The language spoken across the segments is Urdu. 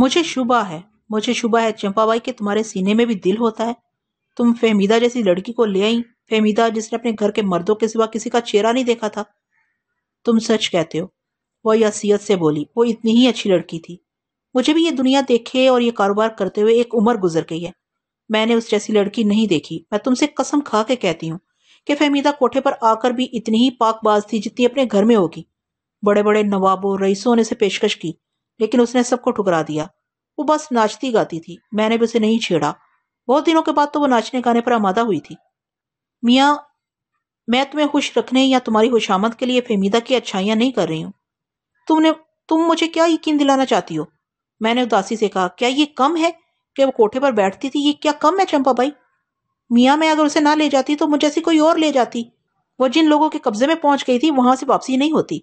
مجھے شبہ ہے مجھے شبہ ہے چمپا بھائی کہ تمہارے سینے میں بھی دل ہوتا ہے تم فہمیدہ جیسی لڑکی کو لے آئی فہمیدہ جس نے اپنے گھر کے مردوں کے سوا کسی کا چہرہ نہیں دیکھا تھا تم سچ کہتے ہو وہ یاسیت سے بولی وہ اتنی ہی اچھی لڑکی تھی مجھے بھی یہ دنیا دیکھے اور یہ کاروبار کرتے ہوئے ایک عمر گزر گئی ہے میں نے اس جیسی لڑکی نہیں دیکھی میں تم سے قسم کھا کے کہتی ہوں کہ فہمیدہ کوٹھے پر آ کر بھی اتنی ہی پاک باز تھی جتنی اپنے گھر میں ہوگی بڑے بڑے نوابوں رئیسوں نے اسے پیشکش کی لیکن اس نے سب کو ٹھکرا دیا وہ بس ناچتی گاتی تھی میں نے بھی اسے نہیں چھیڑا بہت دنوں کے بعد تو وہ ناچنے گانے پر آمادہ ہوئی تھی میاں میں تمہیں خوش رکھنے یا تمہاری خوش آمد کے لیے فہمیدہ کی اچھائیاں نہیں کر رہی ہوں تم نے تم مجھے کیا یقین دلانا چاہتی ہو میں نے اداسی سے کہا کیا یہ کم ہے کہ وہ کوٹھے پر بیٹھتی تھی یہ کیا کم ہے چمپا بھائی میاں میں اگر اسے نہ لے جاتی تو مجھے کوئی اور لے جاتی وہ جن لوگوں کے قبضے میں پہنچ گئی تھی وہاں سے واپسی نہیں ہوتی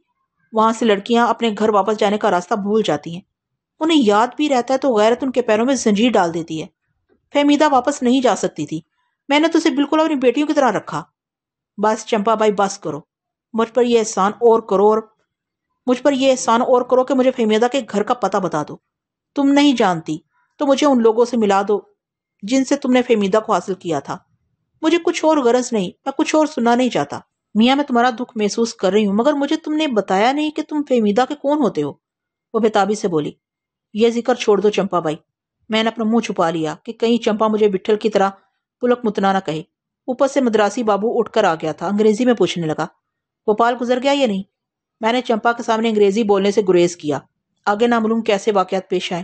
وہاں سے لڑکیاں اپنے گھر واپس جانے کا راستہ بھول جاتی ہیں انہیں یاد بھی رہتا ہے تو غیرت ان کے پیروں میں زنجیر ڈال دیتی ہے فہمیدہ واپس نہیں جا سکتی تھی میں نے تو اسے بالکل اپنی بیٹیوں کی طرح رکھا بس چمپا بھائی بس کرو مجھ پر یہ احسان اور کرو اور مجھ پر یہ احسان اور کرو کہ مجھے فہمیدہ کے گھر کا پتہ بتا دو تم نہیں جانتی تو مجھے ان لوگوں سے ملا دو جن سے تم نے فہمیدہ کو حاصل کیا تھا مجھے کچھ اور غرض نہیں میں کچھ اور سننا نہیں چاہتا میاں میں تمہارا دکھ محسوس کر رہی ہوں مگر مجھے تم نے بتایا نہیں کہ تم فہمیدہ کے کون ہوتے ہو وہ بےتابی سے بولی یہ ذکر چھوڑ دو چمپا بھائی میں نے اپنا منہ چھپا لیا کہ کہیں چمپا مجھے بٹھل کی طرح پلک متنا نہ کہے اوپر سے مدراسی بابو اٹھ کر آ گیا تھا انگریزی میں پوچھنے لگا گوپال گزر گیا یا نہیں میں نے چمپا کے سامنے انگریزی بولنے سے گریز کیا آگے نہ کیسے واقعات پیش آئے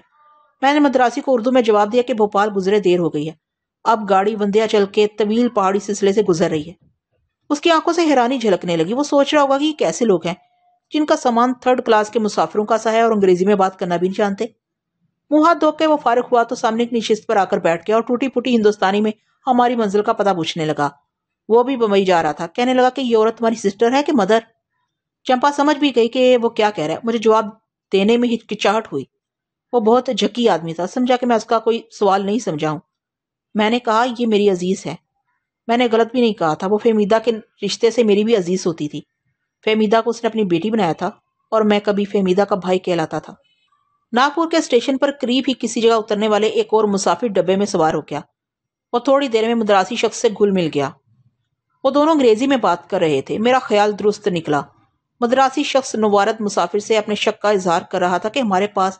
میں نے مدراسی کو اردو میں جواب دیا کہ بھوپال گزرے دیر ہو گئی ہے اب گاڑی وندیا چل کے طویل پہاڑی سلسلے سے گزر رہی ہے اس کی آنکھوں سے حیرانی جھلکنے لگی وہ سوچ رہا ہوگا کہ یہ کیسے لوگ ہیں جن کا سامان تھرڈ کلاس کے مسافروں کا سا ہے اور انگریزی میں بات کرنا بھی نہیں جانتے منہ ہاتھ دھو کے وہ فارغ ہوا تو سامنے نشست پر آ کر بیٹھ گیا اور ٹوٹی پوٹی ہندوستانی میں ہماری منزل کا پتہ پوچھنے لگا وہ بھی بمبئی جا رہا تھا کہنے لگا کہ یہ عورت تمہاری سسٹر ہے کہ مدر چمپا سمجھ بھی گئی کہ وہ کیا کہہ رہا ہے مجھے جواب دینے میں ہچکچاہٹ ہوئی وہ بہت جھکی آدمی تھا سمجھا کہ میں اس کا کوئی سوال نہیں سمجھا ہوں میں نے کہا یہ میری عزیز ہے میں نے غلط بھی نہیں کہا تھا وہ فہمیدہ کے رشتے سے میری بھی عزیز ہوتی تھی فہمیدہ کو اس نے اپنی بیٹی بنایا تھا اور میں کبھی فہمیدہ کا بھائی کہلاتا تھا ناگپور کے اسٹیشن پر قریب ہی کسی جگہ اترنے والے ایک اور مسافر ڈبے میں سوار ہو گیا وہ تھوڑی دیر میں مدراسی شخص سے گھل مل گیا وہ دونوں انگریزی میں بات کر رہے تھے میرا خیال درست نکلا مدراسی شخص نوارد مسافر سے اپنے شک کا اظہار کر رہا تھا کہ ہمارے پاس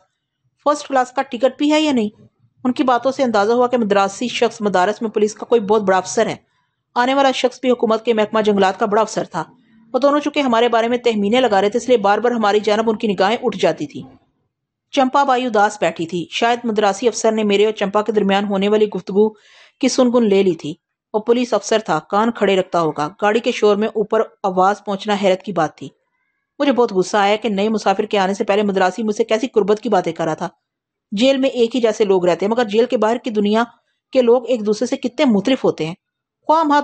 فرسٹ کلاس کا ٹکٹ بھی ہے یا نہیں ان کی باتوں سے اندازہ ہوا کہ مدراسی شخص مدارس میں پولیس کا کوئی بہت بڑا افسر ہے آنے والا شخص بھی حکومت کے محکمہ جنگلات کا بڑا افسر تھا وہ دونوں چونکہ ہمارے بارے میں تہمینے لگا رہے تھے اس لیے بار بار ہماری جانب ان کی نگاہیں اٹھ جاتی تھی چمپا بائی اداس بیٹھی تھی شاید مدراسی افسر نے میرے اور چمپا کے درمیان ہونے والی گفتگو کی سنگن لے لی تھی وہ پولیس افسر تھا کان کھڑے رکھتا ہوگا گاڑی کے شور میں اوپر آواز پہنچنا حیرت کی بات تھی مجھے بہت غصہ آیا کہ نئے مسافر کے آنے سے پہلے مدراسی مجھ سے کیسی قربت کی باتیں کر رہا تھا جیل میں ایک ہی جیسے لوگ رہتے ہیں مگر جیل کے باہر کی دنیا کے لوگ ایک دوسرے سے کتنے مترف ہوتے ہیں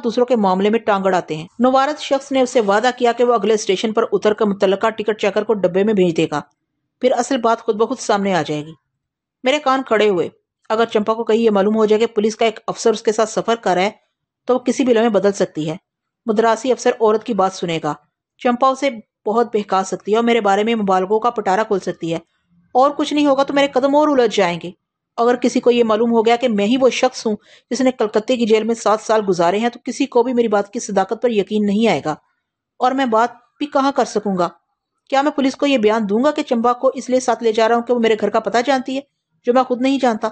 دوسروں کے معاملے میں ٹانگڑ آتے ہیں نوارت شخص نے وعدہ کیا کہ وہ اگلے اسٹیشن پر اتر متعلقہ ٹکٹ چیکر کو ڈبے میں بھیج دے گا پھر اصل بات خود بخود سامنے آ جائے گی میرے کان کھڑے ہوئے اگر چمپا کو کہی یہ معلوم ہو جائے کہ پولیس کا ایک افسر اس کے ساتھ سفر کر رہا ہے تو وہ کسی بھی لمحے بدل سکتی ہے مدراسی افسر عورت کی بات سنے گا چمپا اسے بہت بہکا سکتی ہے اور میرے بارے میں مبالغوں کا پٹارا کھول سکتی ہے اور کچھ نہیں ہوگا تو میرے قدم اور الجھ جائیں گے اگر کسی کو یہ معلوم ہو گیا کہ میں ہی وہ شخص ہوں جس نے کلکتے کی جیل میں سات سال گزارے ہیں تو کسی کو بھی میری بات کی صداقت پر یقین نہیں آئے گا اور میں بات بھی کہاں کر سکوں گا کیا میں پولیس کو یہ بیان دوں گا کہ چمبا کو اس لیے ساتھ لے جا رہا ہوں کہ وہ میرے گھر کا پتہ جانتی ہے جو میں خود نہیں جانتا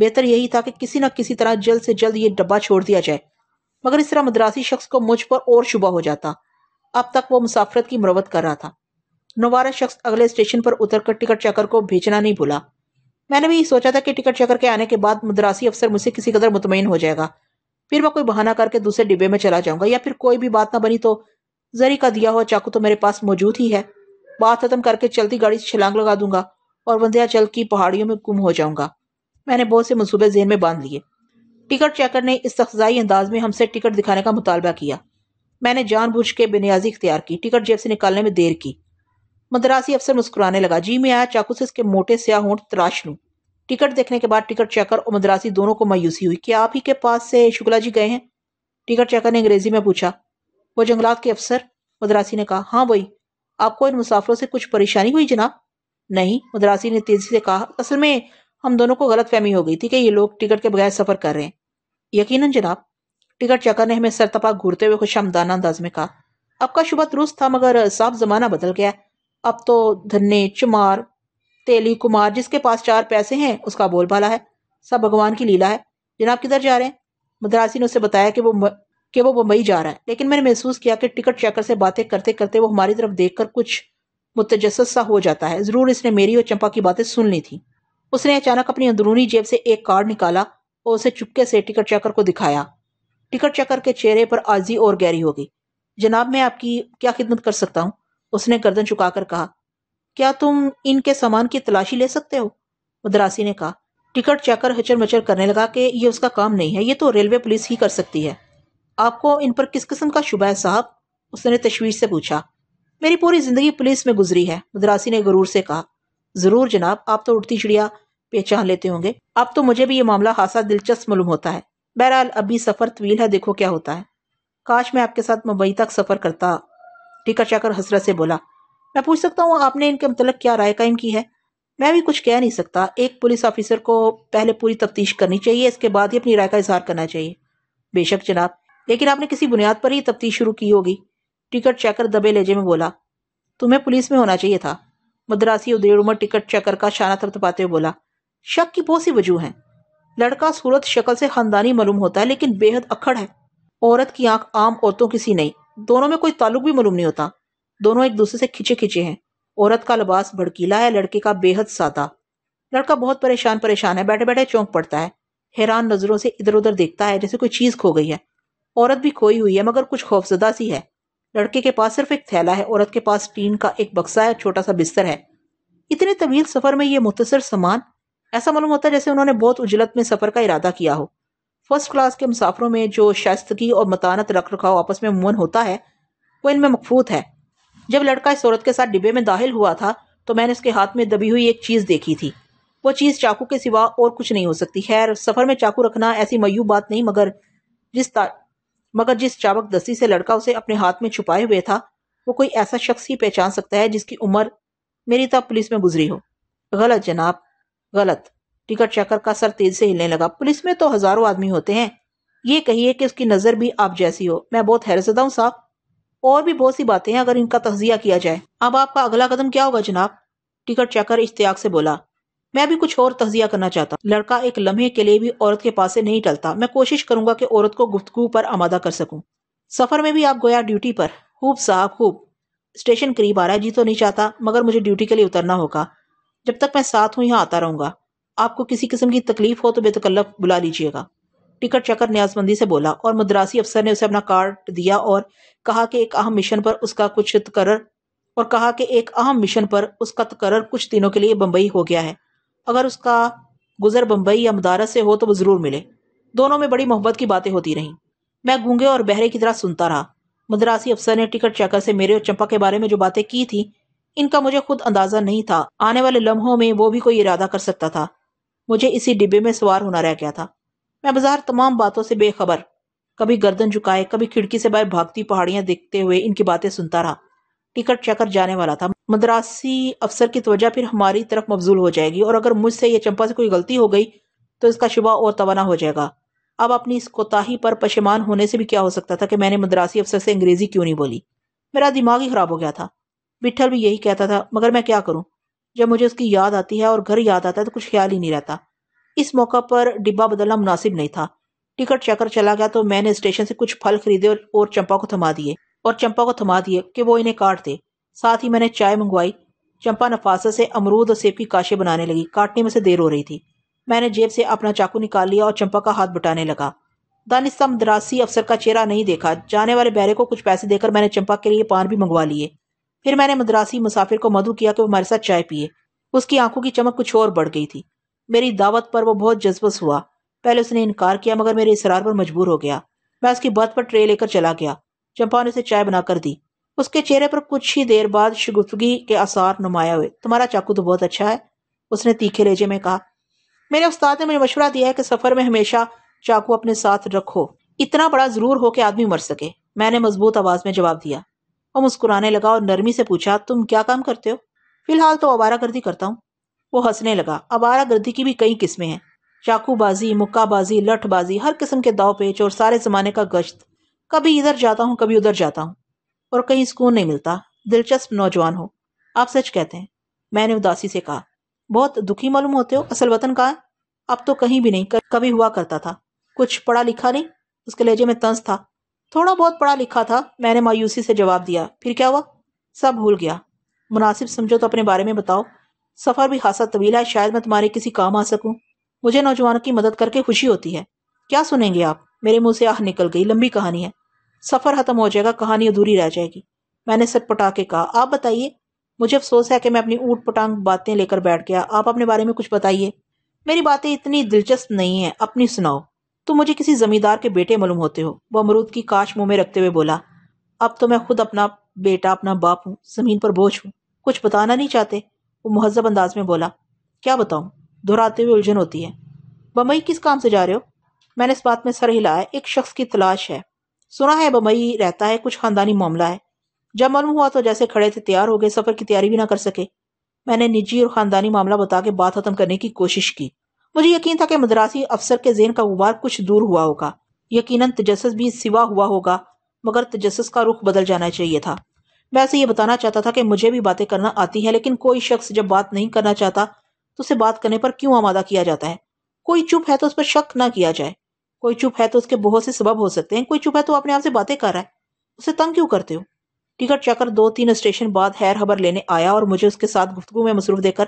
بہتر یہی تھا کہ کسی نہ کسی طرح جلد سے جلد یہ ڈبا چھوڑ دیا جائے مگر اس طرح مدراسی شخص کو مجھ پر اور شبہ ہو جاتا اب تک وہ مسافرت کی مروت کر رہا تھا نوارا شخص اگلے اسٹیشن پر اتر کر ٹکٹ چکر کو بھیجنا نہیں بھولا میں نے بھی یہ سوچا تھا کہ ٹکٹ چکر کے آنے کے بعد مدراسی افسر مجھ سے کسی قدر مطمئن ہو جائے گا پھر میں کوئی بہانہ کر کے دوسرے ڈبے میں چلا جاؤں گا یا پھر کوئی بھی بات نہ بنی تو زری کا دیا ہوا چاقو تو میرے پاس موجود ہی ہے بات ختم کر کے چلتی گاڑی سے چھلانگ لگا دوں گا اور وندیا چل کی پہاڑیوں میں گم ہو جاؤں گا میں نے بہت سے منصوبے ذہن میں باندھ لیے ٹکٹ چیکر نے اس انداز میں ہم سے ٹکٹ دکھانے کا مطالبہ کیا میں نے جان بوجھ کے بے نیازی اختیار کی ٹکٹ جیب سے نکالنے میں دیر کی مدراسی افسر مسکرانے لگا جی میں آیا چاقو سے اس کے موٹے سیاہ ہونٹ تراش لوں ٹکٹ دیکھنے کے بعد ٹکٹ چیکر اور مدراسی دونوں کو مایوسی ہوئی کیا آپ ہی کے پاس سے شکلا جی گئے ہیں ٹکٹ چیکر نے انگریزی میں پوچھا وہ جنگلات کے افسر مدراسی نے کہا ہاں بھائی آپ کو ان مسافروں سے کچھ پریشانی ہوئی جناب نہیں مدراسی نے تیزی سے کہا اصل میں ہم دونوں کو غلط فہمی ہو گئی تھی کہ یہ لوگ ٹکٹ کے بغیر سفر کر رہے ہیں یقیناً جناب ٹکٹ چیکر نے ہمیں سرتپا گھورتے ہوئے خوش آمدانہ انداز میں کہا آپ کا شبہ درست تھا مگر صاف زمانہ بدل گیا ہے اب تو دھنے چمار تیلی کمار جس کے پاس چار پیسے ہیں اس کا بول بالا ہے سب بھگوان کی لیلا ہے جناب کدھر جا رہے ہیں مدراسی نے اسے بتایا کہ وہ بمبئی جا رہا ہے لیکن میں نے محسوس کیا کہ ٹکٹ چیکر سے باتیں کرتے کرتے وہ ہماری طرف دیکھ کر کچھ متجسس سا ہو جاتا ہے ضرور اس نے میری اور چمپا کی باتیں سن لی تھی اس نے اچانک اپنی اندرونی جیب سے ایک کارڈ نکالا اور اسے چپکے سے ٹکٹ چیکر کو دکھایا ٹکٹ چیکر کے چہرے پر آزی اور گہری ہوگی جناب میں آپ کی کیا خدمت کر سکتا ہوں اس نے گردن چکا کر کہا کیا تم ان کے سامان کی تلاشی لے سکتے ہو مدراسی نے کہا ٹکٹ چیکر ہچر مچر کرنے لگا کہ یہ اس کا کام نہیں ہے یہ تو ریلوے پولیس ہی کر سکتی ہے آپ کو ان پر کس قسم کا شبہ ہے صاحب اس نے تشویش سے پوچھا میری پوری زندگی پولیس میں گزری ہے مدراسی نے غرور سے کہا ضرور جناب آپ تو اڑتی چڑیا پہچان لیتے ہوں گے اب تو مجھے بھی یہ معاملہ خاصا دلچسپ معلوم ہوتا ہے بہرحال ابھی سفر طویل ہے دیکھو کیا ہوتا ہے کاش میں آپ کے ساتھ ممبئی تک سفر کرتا ٹیکر چاکر حسرت سے بولا میں پوچھ سکتا ہوں آپ نے ان کے متعلق کیا رائے قائم کی ہے میں بھی کچھ کہہ نہیں سکتا ایک پولیس آفیسر کو پہلے پوری تفتیش کرنی چاہیے اس کے بعد ہی اپنی رائے کا اظہار کرنا چاہیے بے شک جناب لیکن آپ نے کسی بنیاد پر ہی تفتیش شروع کی ہوگی ٹکٹ چیکر دبے لیجے میں بولا تمہیں پولیس میں ہونا چاہیے تھا مدراسی ادیڑ عمر ٹکٹ چیکر کا شانہ تھپتھپاتے ہوئے بولا شک کی بہت سی وجوہ ہیں لڑکا صورت شکل سے خاندانی معلوم ہوتا ہے لیکن بے حد اکھڑ ہے عورت کی آنکھ عام عورتوں کی سی نہیں دونوں میں کوئی تعلق بھی معلوم نہیں ہوتا دونوں ایک دوسرے سے کھچے کھچے ہیں عورت کا لباس بڑکیلا ہے لڑکے کا بے حد سادہ لڑکا بہت پریشان پریشان ہے بیٹھے بیٹھے چونک پڑتا ہے حیران نظروں سے ادھر ادھر دیکھتا ہے جیسے کوئی چیز کھو گئی ہے عورت بھی کھوئی ہوئی ہے مگر کچھ خوفزدہ سی ہے لڑکے کے پاس صرف ایک تھیلا ہے عورت کے پاس ٹین کا ایک بکسا ہے چھوٹا سا بستر ہے اتنے طویل سفر میں یہ مختصر سامان ایسا معلوم ہوتا ہے جیسے انہوں نے بہت اجلت میں سفر کا ارادہ کیا ہو فرسٹ کلاس کے مسافروں میں جو شائستگی اور متانت رکھ رکھاؤ آپس میں عموماً ہوتا ہے وہ ان میں مقفوط ہے جب لڑکا اس عورت کے ساتھ ڈبے میں داخل ہوا تھا تو میں نے اس کے ہاتھ میں دبی ہوئی ایک چیز دیکھی تھی وہ چیز چاقو کے سوا اور کچھ نہیں ہو سکتی خیر سفر میں چاقو رکھنا ایسی میوب بات نہیں مگر جس مگر جس چابک دستی سے لڑکا اسے اپنے ہاتھ میں چھپائے ہوئے تھا وہ کوئی ایسا شخص ہی پہچان سکتا ہے جس کی عمر میری تب پولیس میں گزری ہو غلط جناب غلط ٹکٹ چیکر کا سر تیز سے ہلنے لگا پولیس میں تو ہزاروں آدمی ہوتے ہیں یہ کہیے کہ اس کی نظر بھی آپ جیسی ہو میں بہت حیرت زدہ ہوں صاحب اور بھی بہت سی باتیں ہیں اگر ان کا تجزیہ کیا جائے اب آپ کا اگلا قدم کیا ہوگا جناب ٹکٹ چیکر اشتیاق سے بولا میں بھی کچھ اور تجزیہ کرنا چاہتا ہوں لڑکا ایک لمحے کے لیے بھی عورت کے پاس سے نہیں ٹلتا میں کوشش کروں گا کہ عورت کو گفتگو پر آمادہ کر سکوں سفر میں بھی آپ گویا ڈیوٹی پر خوب صاحب خوب اسٹیشن قریب آ رہا ہے جی تو نہیں چاہتا مگر مجھے ڈیوٹی کے لیے اترنا ہوگا جب تک میں ساتھ ہوں یہاں آتا رہوں گا آپ کو کسی قسم کی تکلیف ہو تو بے تکلف بلا لیجئے گا ٹکٹ چکر نیاز مندی سے بولا اور مدراسی افسر نے اسے اپنا دیا اور کہا کہ ایک اہم مشن پر اس کا کچھ تقرر اور کہا کہ ایک اہم مشن پر اس کا تقرر کچھ دنوں کے لیے بمبئی ہو گیا ہے اگر اس کا گزر بمبئی یا مدارس سے ہو تو وہ ضرور ملے دونوں میں بڑی محبت کی باتیں ہوتی رہیں میں گونگے اور بہرے کی طرح سنتا رہا مدراسی افسر نے ٹکٹ چیکر سے میرے اور چمپا کے بارے میں جو باتیں کی تھی ان کا مجھے خود اندازہ نہیں تھا آنے والے لمحوں میں وہ بھی کوئی ارادہ کر سکتا تھا مجھے اسی ڈبے میں سوار ہونا رہ گیا تھا میں بازار تمام باتوں سے بے خبر کبھی گردن جھکائے کبھی کھڑکی سے باہر بھاگتی پہاڑیاں دیکھتے ہوئے ان کی باتیں سنتا رہا ٹکٹ چکر جانے والا تھا مدراسی افسر کی توجہ پھر ہماری طرف مبزول ہو جائے گی اور اگر مجھ سے یہ چمپا سے کوئی غلطی ہو گئی تو اس کا شبہ اور توانا ہو جائے گا اب اپنی اس کوتاہی پر پشیمان ہونے سے بھی کیا ہو سکتا تھا کہ میں نے مدراسی افسر سے انگریزی کیوں نہیں بولی میرا دماغ ہی خراب ہو گیا تھا بٹھل بھی یہی کہتا تھا مگر میں کیا کروں جب مجھے اس کی یاد آتی ہے اور گھر یاد آتا ہے تو کچھ خیال ہی نہیں رہتا اس موقع پر ڈبا بدلنا مناسب نہیں تھا ٹکٹ چیکر چلا گیا تو میں نے اسٹیشن سے کچھ پھل خریدے اور چمپا کو تھما دیے اور چمپا کو تھما دیے کہ وہ انہیں کاٹ دے ساتھ ہی میں نے چائے منگوائی چمپا نفاس سے امرود اور سیب کی کاشے بنانے لگی کاٹنے میں سے دیر ہو رہی تھی میں نے جیب سے اپنا چاقو نکال لیا اور چمپا کا ہاتھ بٹانے لگا دانستہ مدراسی افسر کا چہرہ نہیں دیکھا جانے والے بیرے کو کچھ پیسے دے کر میں نے چمپا کے لیے پان بھی منگوا لیے پھر میں نے مدراسی مسافر کو مدعو کیا کہ وہ ہمارے ساتھ چائے پیے اس کی آنکھوں کی چمک کچھ اور بڑھ گئی تھی میری دعوت پر وہ بہت جذبس ہوا پہلے اس نے انکار کیا مگر میرے اسرار پر مجبور ہو گیا میں اس کی بات پر ٹرے لے کر چلا گیا چمپا نے اسے چائے بنا کر دی اس کے چہرے پر کچھ ہی دیر بعد شگفگی کے آثار نمایاں ہوئے تمہارا چاقو تو بہت اچھا ہے اس نے تیکھے لیجے میں کہا میرے استاد نے مجھے مشورہ دیا ہے کہ سفر میں ہمیشہ چاقو اپنے ساتھ رکھو اتنا بڑا ضرور ہو کہ آدمی مر سکے میں نے مضبوط آواز میں جواب دیا مسکرانے لگا اور نرمی سے پوچھا تم کیا کام کرتے ہو فی الحال تو آوارہ گردی کرتا ہوں وہ ہنسنے لگا آوارہ گردی کی بھی کئی قسمیں ہیں چاقو بازی مکہ بازی لٹھ بازی ہر قسم کے داؤ پیچ اور سارے زمانے کا گشت کبھی ادھر جاتا ہوں کبھی ادھر جاتا ہوں اور کہیں سکون نہیں ملتا دلچسپ نوجوان ہو آپ سچ کہتے ہیں میں نے اداسی سے کہا بہت دکھی معلوم ہوتے ہو اصل وطن کا اب تو کہیں بھی نہیں کبھی ہوا کرتا تھا کچھ پڑھا لکھا نہیں اس کے لہجے میں تنس تھا تھوڑا بہت پڑھا لکھا تھا میں نے مایوسی سے جواب دیا پھر کیا ہوا سب بھول گیا مناسب سمجھو تو اپنے بارے میں بتاؤ سفر بھی خاصا طویل ہے شاید میں تمہارے کسی کام آ سکوں مجھے نوجوانوں کی مدد کر کے خوشی ہوتی ہے کیا سنیں گے آپ میرے منہ سے آہ نکل گئی لمبی کہانی ہے سفر ختم ہو جائے گا کہانی ادھوری رہ جائے گی میں نے سٹ پٹا کے کہا آپ بتائیے مجھے افسوس ہے کہ میں اپنی اونٹ پٹانگ باتیں لے کر بیٹھ گیا آپ اپنے بارے میں کچھ بتائیے میری باتیں اتنی دلچسپ نہیں ہیں اپنی سناؤ تم مجھے کسی زمیندار کے بیٹے معلوم ہوتے ہو وہ امرود کی کاش منہ میں رکھتے ہوئے بولا اب تو میں خود اپنا بیٹا اپنا باپ ہوں زمین پر بوجھ ہوں کچھ بتانا نہیں چاہتے وہ مہذب انداز میں بولا کیا بتاؤں ہوئے الجھن ہوتی ہے بمئی کس کام سے جا رہے ہو میں نے اس بات میں سر ہلایا ایک شخص کی تلاش ہے سنا ہے بمئی رہتا ہے کچھ خاندانی معاملہ ہے جب معلوم ہوا تو جیسے کھڑے تھے تیار ہو گئے سفر کی تیاری بھی نہ کر سکے میں نے نجی اور خاندانی معاملہ بتا کے بات ختم کرنے کی کوشش کی مجھے یقین تھا کہ مدراسی افسر کے ذہن کا غبار کچھ دور ہوا ہوگا یقیناً تجسس بھی سوا ہوا ہوگا مگر تجسس کا رخ بدل جانا چاہیے تھا میں اسے یہ بتانا چاہتا تھا کہ مجھے بھی باتیں کرنا آتی ہے تو اسے بات کرنے پر کیوں آمادہ کیا جاتا ہے کوئی چپ ہے تو اس پر شک نہ کیا جائے کوئی چپ ہے تو اس کے بہت سے سبب ہو سکتے ہیں کوئی چپ ہے تو اپنے آپ سے باتیں کر رہا ہے اسے تنگ کیوں کرتے ہو ٹکٹ چکر دو تین اسٹیشن بعد خبر لینے آیا اور مجھے اس کے ساتھ گفتگو میں مصروف دے کر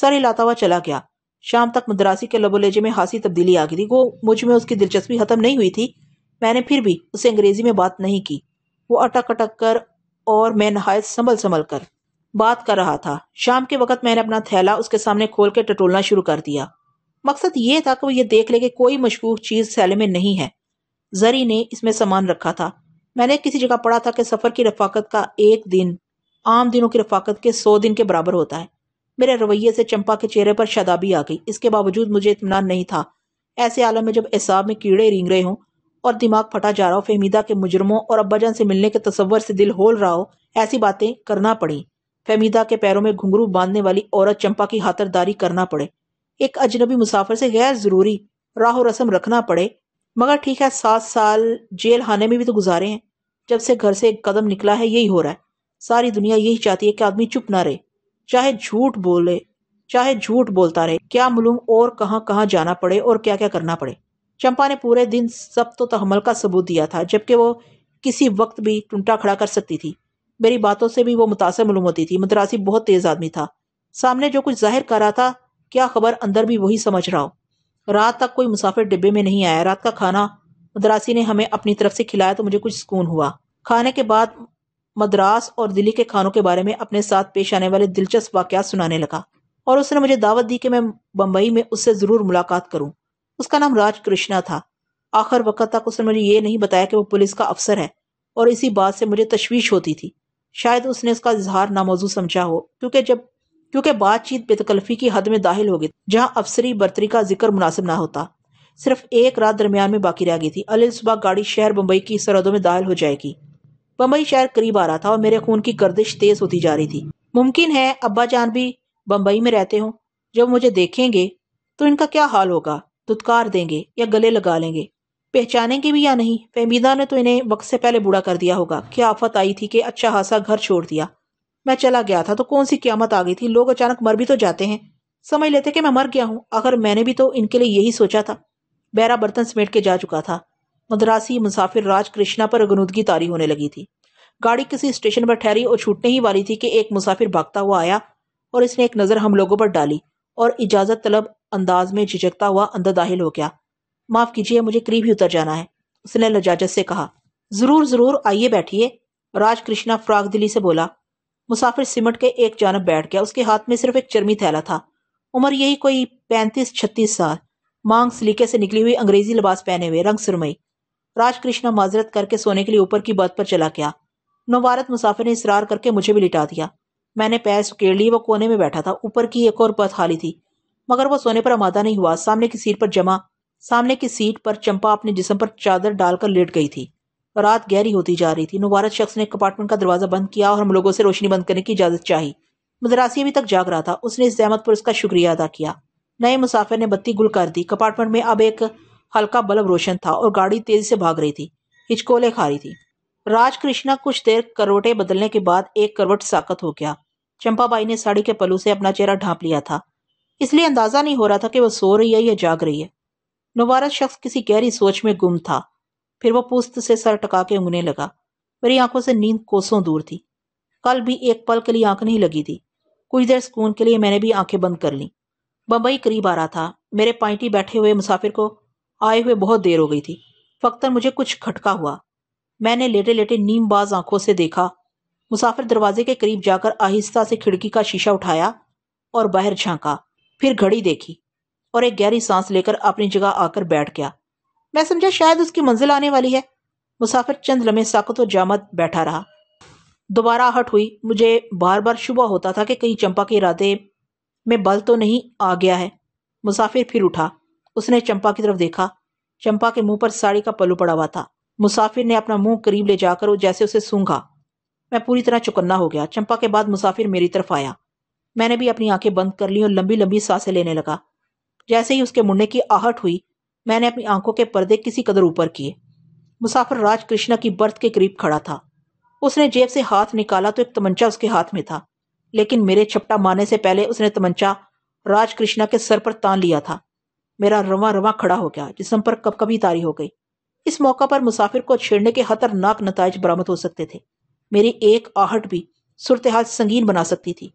سر ہلاتا ہوا چلا گیا شام تک مدراسی کے لب و لہجے میں خاصی تبدیلی آ گئی تھی وہ مجھ میں اس کی دلچسپی ختم نہیں ہوئی تھی میں نے پھر بھی اسے انگریزی میں بات نہیں کی وہ اٹک اٹک کر اور میں نہایت سنبھل سنبھل کر بات کر رہا تھا شام کے وقت میں نے اپنا تھیلا اس کے سامنے کھول کے ٹٹولنا شروع کر دیا مقصد یہ تھا کہ وہ یہ دیکھ لے کہ کوئی مشکوک چیز سیلے میں نہیں ہے زری نے اس میں سامان رکھا تھا میں نے کسی جگہ پڑھا تھا کہ سفر کی رفاقت کا ایک دن عام دنوں کی رفاقت کے سو دن کے برابر ہوتا ہے میرے رویے سے چمپا کے چہرے پر شادابی آ گئی اس کے باوجود مجھے اطمینان نہیں تھا ایسے عالم میں جب احساب میں کیڑے رینگ رہے ہوں اور دماغ پھٹا جا رہا ہو فہمیدہ کے مجرموں اور ابا جان سے ملنے کے تصور سے دل ہول رہا ہو ایسی باتیں کرنا پڑی فہمیدہ کے پیروں میں گھنگرو باندھنے والی عورت چمپا کی ہاتھرداری کرنا پڑے ایک اجنبی مسافر سے غیر ضروری راہ و رسم رکھنا پڑے مگر ٹھیک ہے سات سال جیل ہانے میں بھی تو گزارے ہیں جب سے گھر سے ایک قدم نکلا ہے یہی ہو رہا ہے ساری دنیا یہی چاہتی ہے کہ آدمی چپ نہ رہے چاہے جھوٹ بولے چاہے جھوٹ بولتا رہے کیا معلوم اور کہاں کہاں جانا پڑے اور کیا کیا کرنا پڑے چمپا نے پورے دن سب تو تحمل کا ثبوت دیا تھا جبکہ وہ کسی وقت بھی ٹنٹا کھڑا کر سکتی تھی میری باتوں سے بھی وہ متاثر معلوم ہوتی تھی مدراسی بہت تیز آدمی تھا سامنے جو کچھ ظاہر کر رہا تھا کیا خبر اندر بھی وہی سمجھ رہا ہو رات تک کوئی مسافر ڈبے میں نہیں آیا رات کا کھانا مدراسی نے ہمیں اپنی طرف سے کھلایا تو مجھے کچھ سکون ہوا کھانے کے بعد مدراس اور دلی کے کھانوں کے بارے میں اپنے ساتھ پیش آنے والے دلچسپ واقعات سنانے لگا اور اس نے مجھے دعوت دی کہ میں بمبئی میں اس سے ضرور ملاقات کروں اس کا نام راج کرشنا تھا آخر وقت تک اس نے مجھے یہ نہیں بتایا کہ وہ پولیس کا افسر ہے اور اسی بات سے مجھے تشویش ہوتی تھی شاید اس نے اس کا اظہار ناموضوع سمجھا ہو کیونکہ جب کیونکہ بات چیت بے تکلفی کی حد میں داخل ہو گئی جہاں افسری برتری کا ذکر مناسب نہ ہوتا صرف ایک رات درمیان میں باقی رہ گئی تھی علی صبح گاڑی شہر بمبئی کی سرحدوں میں داخل ہو جائے گی بمبئی شہر قریب آ رہا تھا اور میرے خون کی گردش تیز ہوتی جا رہی تھی ممکن ہے ابا جان بھی بمبئی میں رہتے ہوں جب مجھے دیکھیں گے تو ان کا کیا حال ہوگا دتکار دیں گے یا گلے لگا لیں گے پہچانیں گے بھی یا نہیں فہمیدہ نے تو انہیں وقت سے پہلے بوڑھا کر دیا ہوگا کیا آفت آئی تھی کہ اچھا خاصا گھر چھوڑ دیا میں چلا گیا تھا تو کون سی قیامت آ گئی تھی لوگ اچانک مر بھی تو جاتے ہیں سمجھ لیتے کہ میں مر گیا ہوں اگر میں نے بھی تو ان کے لیے یہی سوچا تھا بہرا برتن سمیٹ کے جا چکا تھا مدراسی مسافر راج کرشنا پر اگنودگی تاری ہونے لگی تھی گاڑی کسی اسٹیشن پر ٹھہری اور چھوٹنے ہی والی تھی کہ ایک مسافر بھاگتا ہوا آیا اور اس نے ایک نظر ہم لوگوں پر ڈالی اور اجازت طلب انداز میں جھجکتا ہوا اندر داخل ہو گیا معاف کیجیے مجھے قریب ہی اتر جانا ہے اس نے لجاجت سے کہا ضرور ضرور آئیے بیٹھیے راج کرشنا فراغ دلی سے بولا مسافر سمٹ کے ایک جانب بیٹھ گیا اس کے ہاتھ میں صرف ایک چرمی تھیلا تھا عمر یہی کوئی پینتیس چھتیس سال مانگ سلیقے سے نکلی ہوئی انگریزی لباس پہنے ہوئے رنگ سرمئی راج کرشنا معذرت کر کے سونے کے لیے اوپر کی بات پر چلا گیا نوارت مسافر نے کر کے مجھے بھی لٹا دیا میں میں نے لی وہ کونے بیٹھا تھا اوپر کی ایک اور بات خالی تھی مگر وہ سونے پر آمادہ چمپا اپنے جسم پر چادر ڈال کر لیٹ گئی تھی رات گہری ہوتی جا رہی تھی نوارت شخص نے کپارٹمنٹ کا دروازہ بند کیا اور ہم لوگوں سے روشنی بند کرنے کی اجازت چاہی مدراسی ابھی تک جاگ رہا تھا اس نے اس زحمت پر اس کا شکریہ ادا کیا نئے مسافر نے بتی گل کر دی کپارٹمنٹ میں اب ایک ہلکا بلب روشن تھا اور گاڑی تیزی سے بھاگ رہی تھی ہچکولے کھا رہی تھی راج کرشنا کچھ دیر کروٹیں کروٹ ساکت ہو گیا چمپا بائی نے ساڑی کے پلو سے اپنا چہرہ لیا تھا تھا اس اندازہ نہیں ہو رہا کہ وہ سو رہی رہی ہے ہے یا جاگ نوبارت شخص کسی گہری سوچ میں گم تھا پھر وہ پوست سے سر ٹکا کے انگنے لگا میری آنکھوں سے نیند کوسوں دور تھی کل بھی ایک پل کے لیے آنکھ نہیں لگی تھی کچھ دیر سکون کے لیے میں نے بھی آنکھیں بند کر لی بمبئی قریب آ رہا تھا میرے پائنٹی بیٹھے ہوئے مسافر کو آئے ہوئے بہت دیر ہو گئی تھی فختر مجھے کچھ کھٹکا ہوا میں نے لیٹے لیٹے نیم باز آنکھوں سے دیکھا مسافر دروازے کے قریب جا کر آہستہ سے کھڑکی کا شیشہ اٹھایا اور باہر جھانکا پھر گھڑی دیکھی اور ایک گہری سانس لے کر اپنی جگہ آ کر بیٹھ گیا میں سمجھا شاید اس کی منزل آنے والی ہے مسافر چند لمحے ساکت و جامد بیٹھا رہا دوبارہ ہٹ ہوئی مجھے بار بار شبہ ہوتا تھا کہ کئی چمپا کے ارادے میں بل تو نہیں آ گیا ہے مسافر پھر اٹھا اس نے چمپا کی طرف دیکھا چمپا کے منہ پر ساڑی کا پلو پڑا ہوا تھا مسافر نے اپنا منہ قریب لے جا کر وہ جیسے اسے سونگا میں پوری طرح چکنا ہو گیا چمپا کے بعد مسافر میری طرف آیا میں نے بھی اپنی آنکھیں بند کر لی اور لمبی لمبی سانسیں لینے لگا جیسے ہی اس کے مڑنے کی آہٹ ہوئی میں نے اپنی آنکھوں کے پردے کسی قدر اوپر کیے مسافر راج کرشنا کی برتھ کے قریب کھڑا تھا اس نے جیب سے ہاتھ نکالا تو ایک تمنچا اس کے ہاتھ میں تھا لیکن میرے چھپٹا مارنے سے پہلے اس نے تمنچا راج کرشنا کے سر پر تان لیا تھا میرا رواں رواں کھڑا ہو گیا جسم پر کب کبھی تاری ہو گئی اس موقع پر مسافر کو چھیڑنے کے خطرناک نتائج ہو سکتے تھے میری ایک آہٹ بھی صورتحال سنگین بنا سکتی تھی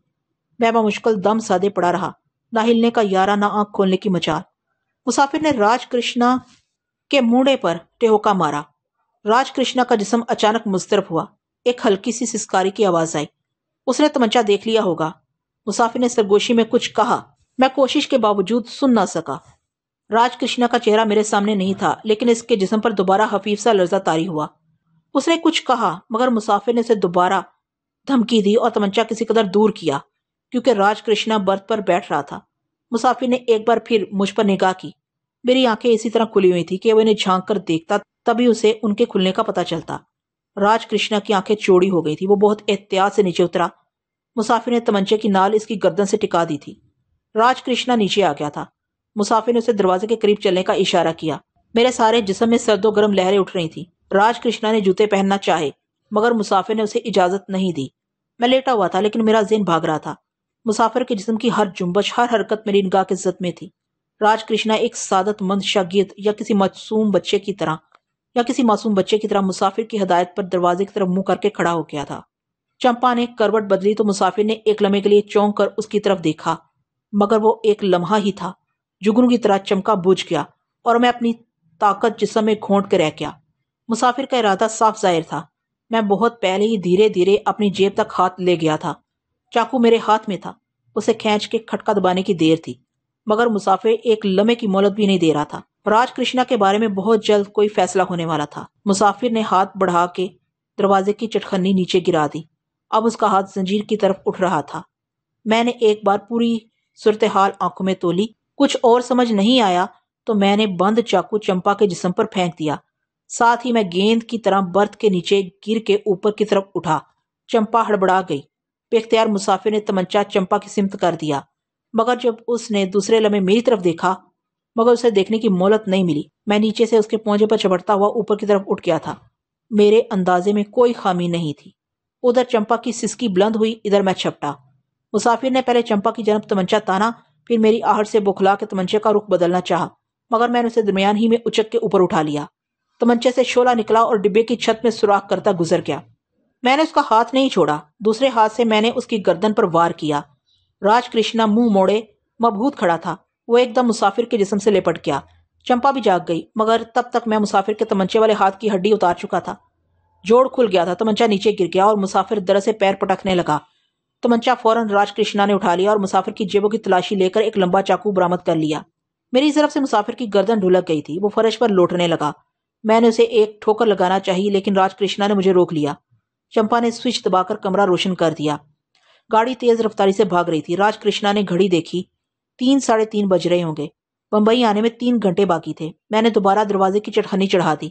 میں دم سادے پڑا رہا نہ نہ ہلنے کا یارہ آنکھ کھولنے کی مچال مسافر نے راج کرشنا کے موڑے پر ٹہوکا مارا راج کرشنا کا جسم اچانک مسترب ہوا ایک ہلکی سی سسکاری کی آواز آئی اس نے تمنچا دیکھ لیا ہوگا مسافر نے سرگوشی میں کچھ کہا میں کوشش کے باوجود سن نہ سکا راج کرشنا کا چہرہ میرے سامنے نہیں تھا لیکن اس کے جسم پر دوبارہ حفیف سا لرزہ ہوا اس نے کچھ کہا مگر مسافر نے اسے دوبارہ دھمکی دی اور کسی قدر دور کیا کیونکہ راج کرشنا برتھ پر بیٹھ رہا تھا مسافر نے ایک بار پھر مجھ پر نگاہ کی میری آنکھیں اسی طرح کھلی ہوئی تھی کہ وہ انہیں جھانک کر دیکھتا تبھی اسے ان کے کھلنے کا پتہ چلتا راج کرشنا کی آنکھیں چوڑی ہو گئی تھی وہ بہت احتیاط سے نیچے اترا مسافر نے تمنچے کی نال اس کی گردن سے ٹکا دی تھی راج کرشنا نیچے آ گیا تھا مسافر نے اسے دروازے کے قریب چلنے کا اشارہ کیا میرے سارے جسم میں سرد و گرم لہریں اٹھ رہی تھی راج کرشنا نے جوتے پہننا چاہے مگر مسافر نے اسے اجازت نہیں دی میں لیٹا ہوا تھا لیکن میرا ذہن بھاگ رہا تھا مسافر کے جسم کی ہر جنبش ہر حرکت میری نگاہ کے زد میں تھی راج کرشنا ایک سعادت مند شاگیت یا کسی معصوم بچے کی طرح یا کسی معصوم بچے کی طرح مسافر کی ہدایت پر دروازے کی طرف منہ کر کے کھڑا ہو گیا تھا چمپا نے کروٹ بدلی تو مسافر نے ایک لمحے کے لیے چونک کر اس کی طرف دیکھا مگر وہ ایک لمحہ ہی تھا جگنو کی طرح چمکا بوجھ گیا اور میں اپنی طاقت جسم میں گھونٹ کے رہ گیا مسافر کا ارادہ صاف ظاہر تھا میں بہت پہلے ہی دھیرے دھیرے اپنی جیب تک ہاتھ لے گیا تھا چاقو میرے ہاتھ میں تھا اسے کھینچ کے کھٹکا دبانے کی دیر تھی مگر مسافر ایک لمحے کی مولت بھی نہیں دے رہا تھا راج کرشنا کے بارے میں بہت جلد کوئی فیصلہ ہونے والا تھا مسافر نے ہاتھ بڑھا کے دروازے کی چٹخنی نیچے گرا دی اب اس کا ہاتھ زنجیر کی طرف اٹھ رہا تھا میں نے ایک بار پوری صورتحال آنکھوں میں تولی کچھ اور سمجھ نہیں آیا تو میں نے بند چاقو چمپا کے جسم پر پھینک دیا ساتھ ہی میں گیند کی طرح برت کے کے نیچے گر اوپر کی طرف اٹھا چمپا ہڑبڑا گئی اختیار مسافر نے نے تمنچا چمپا کی سمت کر دیا مگر جب اس دوسرے لمحے میری طرف دیکھا مگر اسے دیکھنے کی مولت نہیں ملی میں نیچے سے اس کے پونجے پر چپڑتا ہوا اوپر کی طرف اٹھ گیا تھا میرے اندازے میں کوئی خامی نہیں تھی ادھر چمپا کی سسکی بلند ہوئی ادھر میں چھپٹا مسافر نے پہلے چمپا کی جنب تمنچا تانا پھر میری آہر سے بخلا کے تمنچے کا رخ بدلنا چاہا مگر میں نے اسے درمیان ہی میں اچک کے اوپر اٹھا لیا تمنچے سے شولا نکلا اور ڈبے کی چھت میں سوراخ کرتا گزر گیا میں نے اس کا ہاتھ نہیں چھوڑا دوسرے ہاتھ سے میں نے اس کی گردن پر وار کیا راج کرشنا منہ موڑے مبہوت کھڑا تھا وہ ایک دم مسافر کے جسم سے لپٹ گیا چمپا بھی جاگ گئی مگر تب تک میں مسافر کے تمنچے والے ہاتھ کی ہڈی اتار چکا تھا جوڑ کھل گیا تھا تمنچا نیچے گر گیا اور مسافر در سے پیر پٹکنے لگا تمنچا فوراً راج کرشنا نے اٹھا لیا اور مسافر کی جیبوں کی تلاشی لے کر ایک لمبا چاکو برامد کر لیا میری طرف سے مسافر کی گردن ڈھلک گئی تھی وہ فرش پر لوٹنے لگا میں نے اسے ایک ٹھوکر لگانا چاہیے لیکن راج کرشنا نے مجھے روک لیا چمپا نے سوئچ دبا کر کمرہ روشن کر دیا گاڑی تیز رفتاری سے بھاگ رہی تھی راج کرشنا نے گھڑی دیکھی تین ساڑھے تین بج رہے ہوں گے بمبئی آنے میں تین گھنٹے باقی تھے میں نے دوبارہ دروازے کی چٹخنی چڑھا دی